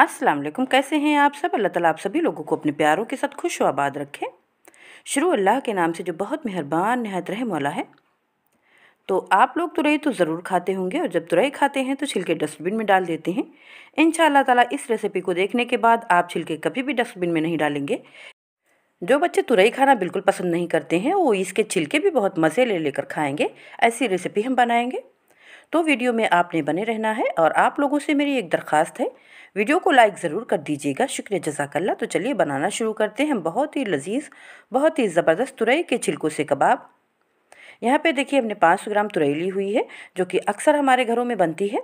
अस्सलाम वालेकुम कैसे हैं आप सब अल्लाह ताला आप सभी लोगों को अपने प्यारों के साथ खुश आबाद रखें शुरू अल्लाह के नाम से जो बहुत मेहरबान नहायत रहम वाला है तो आप लोग तुरई तो, तो ज़रूर खाते होंगे और जब तुरई खाते हैं तो छिलके डस्टबिन में डाल देते हैं इन ताला इस रेसिपी को देखने के बाद आप छिलके कभी भी डस्टबिन में नहीं डालेंगे जो बच्चे तुरई खाना बिल्कुल पसंद नहीं करते हैं वो इसके छिलके भी बहुत मज़े ले लेकर खाएँगे ऐसी रेसिपी हम बनाएँगे तो वीडियो में आपने बने रहना है और आप लोगों से मेरी एक दरख्वास्त है वीडियो को लाइक ज़रूर कर दीजिएगा शुक्रिया जजाकल्ला तो चलिए बनाना शुरू करते हैं बहुत ही लजीज बहुत ही ज़बरदस्त तुरई के छिलकों से कबाब यहाँ पे देखिए हमने 500 ग्राम तुरई ली हुई है जो कि अक्सर हमारे घरों में बनती है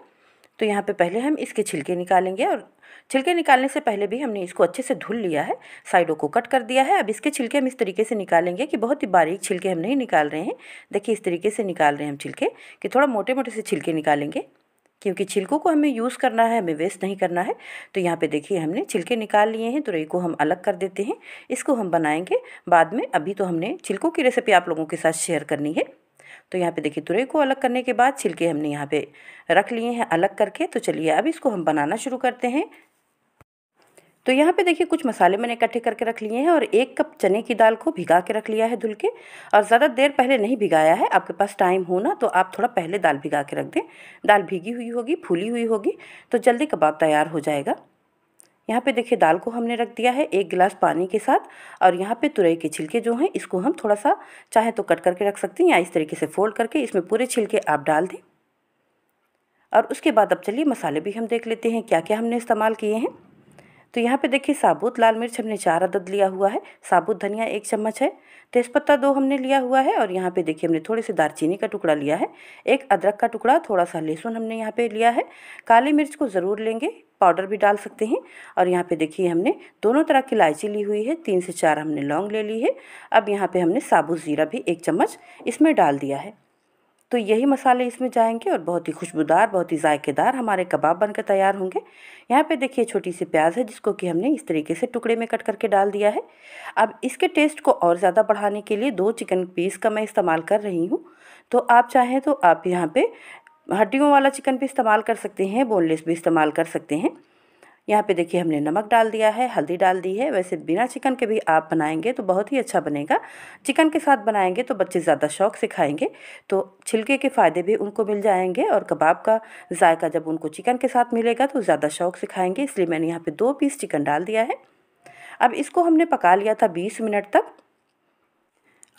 तो यहाँ पे पहले हम इसके छिलके निकालेंगे और छिलके निकालने से पहले भी हमने इसको अच्छे से धुल लिया है साइडों को कट कर दिया है अब इसके छिलके हम इस तरीके से निकालेंगे कि बहुत ही बारीक छिलके हम नहीं निकाल रहे हैं देखिए इस तरीके से निकाल रहे हैं हम छिलके कि थोड़ा मोटे मोटे से छिलके निकालेंगे क्योंकि छिलकों को हमें यूज़ करना है हमें वेस्ट नहीं करना है तो यहाँ पे देखिए हमने छिलके निकाल लिए हैं तो रई को हम अलग कर देते हैं इसको हम बनाएंगे बाद में अभी तो हमने छिलकों की रेसिपी आप लोगों के साथ शेयर करनी है तो यहाँ पे देखिए तुरई को अलग करने के बाद छिलके हमने यहाँ पे रख लिए हैं अलग करके तो चलिए अब इसको हम बनाना शुरू करते हैं तो यहाँ पे देखिए कुछ मसाले मैंने इकट्ठे करके रख लिए हैं और एक कप चने की दाल को भिगा के रख लिया है धुल के और ज़्यादा देर पहले नहीं भिगाया है आपके पास टाइम हो ना तो आप थोड़ा पहले दाल भिगा के रख दें दाल भीगी हुई होगी फूली हुई होगी तो जल्दी कबाब तैयार हो जाएगा यहाँ पे देखिए दाल को हमने रख दिया है एक गिलास पानी के साथ और यहाँ पे तुरई के छिलके जो हैं इसको हम थोड़ा सा चाहे तो कट करके रख सकते हैं या इस तरीके से फोल्ड करके इसमें पूरे छिलके आप डाल दें और उसके बाद अब चलिए मसाले भी हम देख लेते हैं क्या क्या हमने इस्तेमाल किए हैं तो यहाँ पे देखिए साबुत लाल मिर्च हमने चार अदद लिया हुआ है साबुत धनिया एक चम्मच है तेज़पत्ता दो हमने लिया हुआ है और यहाँ पे देखिए हमने थोड़ी सी दारचीनी का टुकड़ा लिया है एक अदरक का टुकड़ा थोड़ा सा लहसुन हमने यहाँ पे लिया है काली मिर्च को ज़रूर लेंगे पाउडर भी डाल सकते हैं और यहाँ पे देखिए हमने दोनों तरह की इलायची ली हुई है तीन से चार हमने लौंग ले ली है अब यहाँ पर हमने साबुत ज़ीरा भी एक चम्मच इसमें डाल दिया है तो यही मसाले इसमें जाएंगे और बहुत ही खुशबूदार बहुत ही जायकेदार हमारे कबाब बनकर तैयार होंगे यहाँ पे देखिए छोटी सी प्याज है जिसको कि हमने इस तरीके से टुकड़े में कट करके डाल दिया है अब इसके टेस्ट को और ज़्यादा बढ़ाने के लिए दो चिकन पीस का मैं इस्तेमाल कर रही हूँ तो आप चाहें तो आप यहाँ पर हड्डियों वाला चिकन भी इस्तेमाल कर सकते हैं बोनलेस भी इस्तेमाल कर सकते हैं यहाँ पे देखिए हमने नमक डाल दिया है हल्दी डाल दी है वैसे बिना चिकन के भी आप बनाएंगे तो बहुत ही अच्छा बनेगा चिकन के साथ बनाएंगे तो बच्चे ज़्यादा शौक से खाएंगे तो छिलके के फ़ायदे भी उनको मिल जाएंगे और कबाब का जायका जब उनको चिकन के साथ मिलेगा तो ज़्यादा शौक से खाएंगे इसलिए मैंने यहाँ पर दो पीस चिकन डाल दिया है अब इसको हमने पका लिया था बीस मिनट तक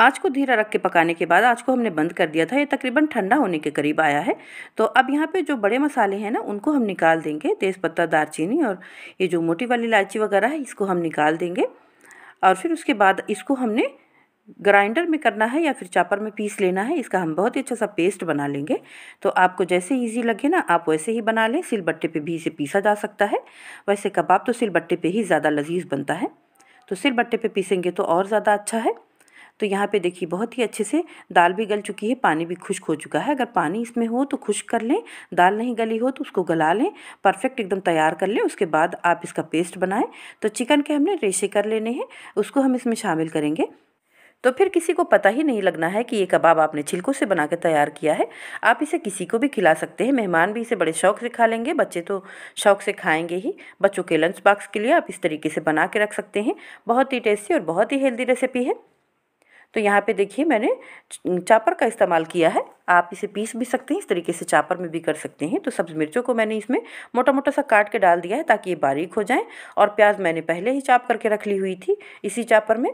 आँच को धीरा रख के पकाने के बाद आज को हमने बंद कर दिया था ये तकरीबन ठंडा होने के करीब आया है तो अब यहाँ पे जो बड़े मसाले हैं ना उनको हम निकाल देंगे तेज़पत्ता दारचीनी और ये जो मोटी वाली इलायची वगैरह है इसको हम निकाल देंगे और फिर उसके बाद इसको हमने ग्राइंडर में करना है या फिर चापर में पीस लेना है इसका हम बहुत ही अच्छा सा पेस्ट बना लेंगे तो आपको जैसे ईजी लगे ना आप वैसे ही बना लें सिल बट्टे पर भी इसे पीसा जा सकता है वैसे कबाब तो सिल बट्टे पर ही ज़्यादा लजीज बनता है तो सिल बट्टे पे पीसेंगे तो और ज़्यादा अच्छा है तो यहाँ पे देखिए बहुत ही अच्छे से दाल भी गल चुकी है पानी भी खुश्क हो चुका है अगर पानी इसमें हो तो खुश्क कर लें दाल नहीं गली हो तो उसको गला लें परफेक्ट एकदम तैयार कर लें उसके बाद आप इसका पेस्ट बनाएं तो चिकन के हमने रेशे कर लेने हैं उसको हम इसमें शामिल करेंगे तो फिर किसी को पता ही नहीं लगना है कि ये कबाब आपने छिलकों से बना के तैयार किया है आप इसे किसी को भी खिला सकते हैं मेहमान भी इसे बड़े शौक से खा लेंगे बच्चे तो शौक से खाएंगे ही बच्चों के लंच बॉक्स के लिए आप इस तरीके से बना के रख सकते हैं बहुत ही टेस्टी और बहुत ही हेल्दी रेसिपी है तो यहाँ पे देखिए मैंने चापर का इस्तेमाल किया है आप इसे पीस भी सकते हैं इस तरीके से चापर में भी कर सकते हैं तो सब्ज़ मिर्चों को मैंने इसमें मोटा मोटा सा काट के डाल दिया है ताकि ये बारीक हो जाएँ और प्याज मैंने पहले ही चाप करके रख ली हुई थी इसी चापर में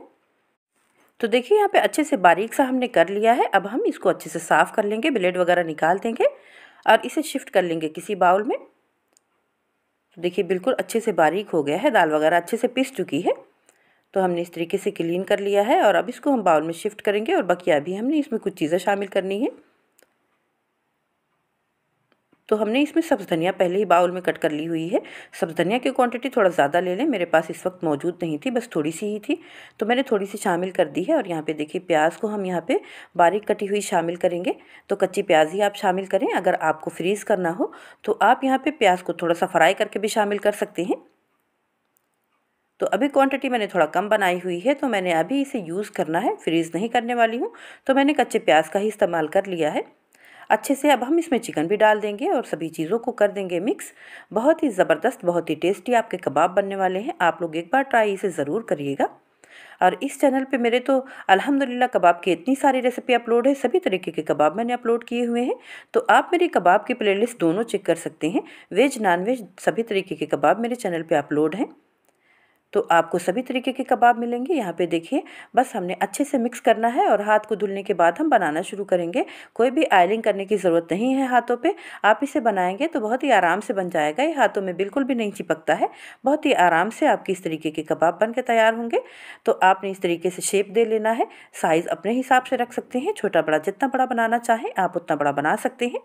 तो देखिए यहाँ पे अच्छे से बारीक सा हमने कर लिया है अब हम इसको अच्छे से साफ़ कर लेंगे ब्लेड वगैरह निकाल देंगे और इसे शिफ्ट कर लेंगे किसी बाउल में तो देखिए बिल्कुल अच्छे से बारीक हो गया है दाल वगैरह अच्छे से पिस चुकी है तो हमने इस तरीके से क्लीन कर लिया है और अब इसको हम बाउल में शिफ्ट करेंगे और बकिया भी हमने इसमें कुछ चीज़ें शामिल करनी है तो हमने इसमें सब्ज़ धनिया पहले ही बाउल में कट कर ली हुई है सब्ज़ धनिया की क्वांटिटी थोड़ा ज़्यादा ले लें मेरे पास इस वक्त मौजूद नहीं थी बस थोड़ी सी ही थी तो मैंने थोड़ी सी शामिल कर दी है और यहाँ पे देखिए प्याज को हम यहाँ पे बारीक कटी हुई शामिल करेंगे तो कच्ची प्याज ही आप शामिल करें अगर आपको फ्रीज़ करना हो तो आप यहाँ पर प्याज को थोड़ा सा फ्राई करके भी शामिल कर सकते हैं तो अभी क्वांटिटी मैंने थोड़ा कम बनाई हुई है तो मैंने अभी इसे यूज़ करना है फ्रीज़ नहीं करने वाली हूँ तो मैंने कच्चे प्याज का ही इस्तेमाल कर लिया है अच्छे से अब हम इसमें चिकन भी डाल देंगे और सभी चीज़ों को कर देंगे मिक्स बहुत ही ज़बरदस्त बहुत ही टेस्टी आपके कबाब बनने वाले हैं आप लोग एक बार ट्राई इसे ज़रूर करिएगा और इस चैनल पे मेरे तो अल्हम्दुलिल्लाह कबाब की इतनी सारी रेसिपी अपलोड है सभी तरीके के कबाब मैंने अपलोड किए हुए हैं तो आप मेरी कबाब की प्लेलिस्ट दोनों चेक कर सकते हैं वेज नॉन वेज सभी तरीके के कबाब मेरे चैनल पर अपलोड हैं तो आपको सभी तरीके के कबाब मिलेंगे यहाँ पे देखिए बस हमने अच्छे से मिक्स करना है और हाथ को धुलने के बाद हम बनाना शुरू करेंगे कोई भी आयलिंग करने की ज़रूरत नहीं है हाथों पे आप इसे बनाएंगे तो बहुत ही आराम से बन जाएगा ये हाथों में बिल्कुल भी नहीं चिपकता है बहुत ही आराम से आपके इस तरीके के कबाब बन के तैयार होंगे तो आपने इस तरीके से शेप दे लेना है साइज़ अपने हिसाब से रख सकते हैं छोटा बड़ा जितना बड़ा बनाना चाहें आप उतना बड़ा बना सकते हैं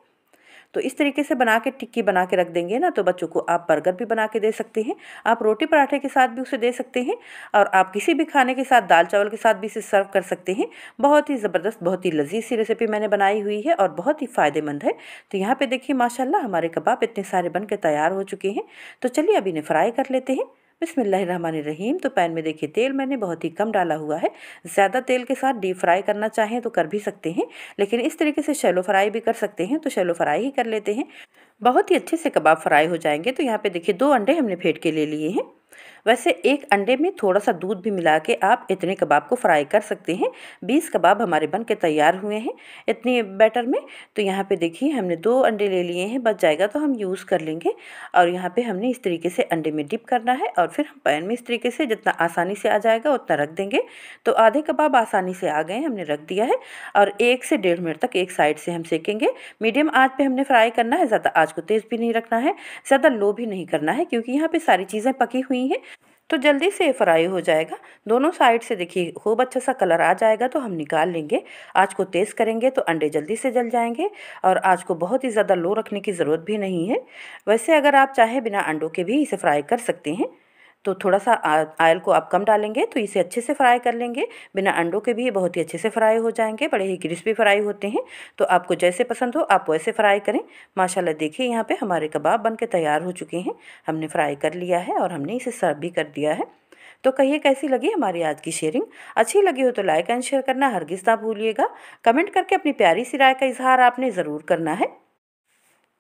तो इस तरीके से बना के टिक्की बना के रख देंगे ना तो बच्चों को आप बर्गर भी बना के दे सकते हैं आप रोटी पराठे के साथ भी उसे दे सकते हैं और आप किसी भी खाने के साथ दाल चावल के साथ भी इसे सर्व कर सकते हैं बहुत ही ज़बरदस्त बहुत ही लजीज सी रेसिपी मैंने बनाई हुई है और बहुत ही फ़ायदेमंद है तो यहाँ पर देखिए माशाला हमारे कबाब इतने सारे बन के तैयार हो चुके हैं तो चलिए अभी इन्हें फ्राई कर लेते हैं बिसमीम तो पैन में देखिए तेल मैंने बहुत ही कम डाला हुआ है ज़्यादा तेल के साथ डीप फ्राई करना चाहें तो कर भी सकते हैं लेकिन इस तरीके से शेलो फ्राई भी कर सकते हैं तो शेलो फ्राई ही कर लेते हैं बहुत ही अच्छे से कबाब फ्राई हो जाएंगे तो यहाँ पे देखिए दो अंडे हमने फेंट के ले लिए हैं वैसे एक अंडे में थोड़ा सा दूध भी मिला के आप इतने कबाब को फ्राई कर सकते हैं बीस कबाब हमारे बन के तैयार हुए हैं इतने बैटर में तो यहाँ पे देखिए हमने दो अंडे ले लिए हैं बच जाएगा तो हम यूज़ कर लेंगे और यहाँ पे हमने इस तरीके से अंडे में डिप करना है और फिर हम पैन में इस तरीके से जितना आसानी से आ जाएगा उतना रख देंगे तो आधे कबाब आसानी से आ गए हमने रख दिया है और एक से डेढ़ मिनट तक एक साइड से हम सेकेंगे मीडियम आँच पर हमने फ्राई करना है ज़्यादा आँच को तेज़ भी नहीं रखना है ज़्यादा लो भी नहीं करना है क्योंकि यहाँ पर सारी चीज़ें पकी हुई हैं तो जल्दी से ये फ्राई हो जाएगा दोनों साइड से देखिए खूब अच्छा सा कलर आ जाएगा तो हम निकाल लेंगे आज को तेज़ करेंगे तो अंडे जल्दी से जल जाएंगे और आज को बहुत ही ज़्यादा लो रखने की ज़रूरत भी नहीं है वैसे अगर आप चाहें बिना अंडों के भी इसे फ्राई कर सकते हैं तो थोड़ा सा आयल को आप कम डालेंगे तो इसे अच्छे से फ्राई कर लेंगे बिना अंडों के भी ये बहुत ही अच्छे से फ्राई हो जाएंगे बड़े ही क्रिस्पी फ्राई होते हैं तो आपको जैसे पसंद हो आप वैसे फ्राई करें माशाल्लाह देखिए यहाँ पे हमारे कबाब बन के तैयार हो चुके हैं हमने फ्राई कर लिया है और हमने इसे सर्व भी कर दिया है तो कहिए कैसी लगी हमारी आज की शेयरिंग अच्छी लगी हो तो लाइक एंड शेयर करना हर ना भूलिएगा कमेंट करके अपनी प्यारी सी राय का इजहार आपने ज़रूर करना है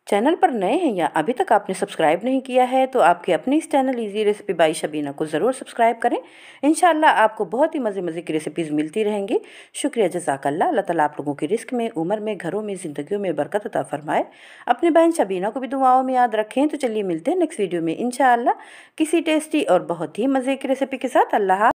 चैनल पर नए हैं या अभी तक आपने सब्सक्राइब नहीं किया है तो आपके अपने इस channel easy recipe by Shabina को ज़रूर सब्सक्राइब करें इन आपको बहुत ही मज़े मज़े की रेसिपीज़ मिलती रहेंगी शुक्रिया जजाकल्ला अल्लाह ताली आप लोगों की रिस्क में उम्र में घरों में जिंदगी में बरकत अता फरमाए अपने बहन शबीना को भी दुआओं में याद रखें तो चलिए मिलते हैं नेक्स्ट वीडियो में इन किसी टेस्टी और बहुत ही मज़े की रेसिपी के साथ अल्लाह